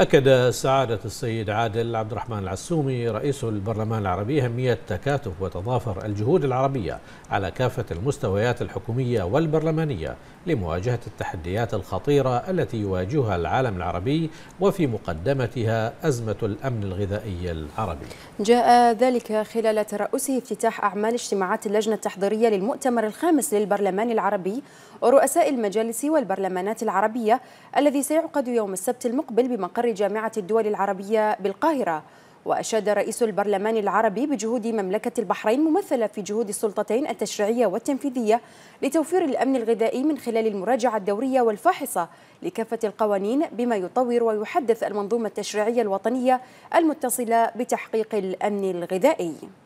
أكد سعادة السيد عادل عبد الرحمن العسومي رئيس البرلمان العربي أهمية تكاتف وتضافر الجهود العربية على كافة المستويات الحكومية والبرلمانية لمواجهة التحديات الخطيرة التي يواجهها العالم العربي وفي مقدمتها أزمة الأمن الغذائي العربي. جاء ذلك خلال ترأسه افتتاح أعمال اجتماعات اللجنة التحضيرية للمؤتمر الخامس للبرلمان العربي ورؤساء المجالس والبرلمانات العربية الذي سيعقد يوم السبت المقبل بمقر مقر جامعة الدول العربية بالقاهرة وأشاد رئيس البرلمان العربي بجهود مملكة البحرين ممثلة في جهود السلطتين التشريعية والتنفيذية لتوفير الأمن الغذائي من خلال المراجعة الدورية والفاحصة لكافة القوانين بما يطور ويحدث المنظومة التشريعية الوطنية المتصلة بتحقيق الأمن الغذائي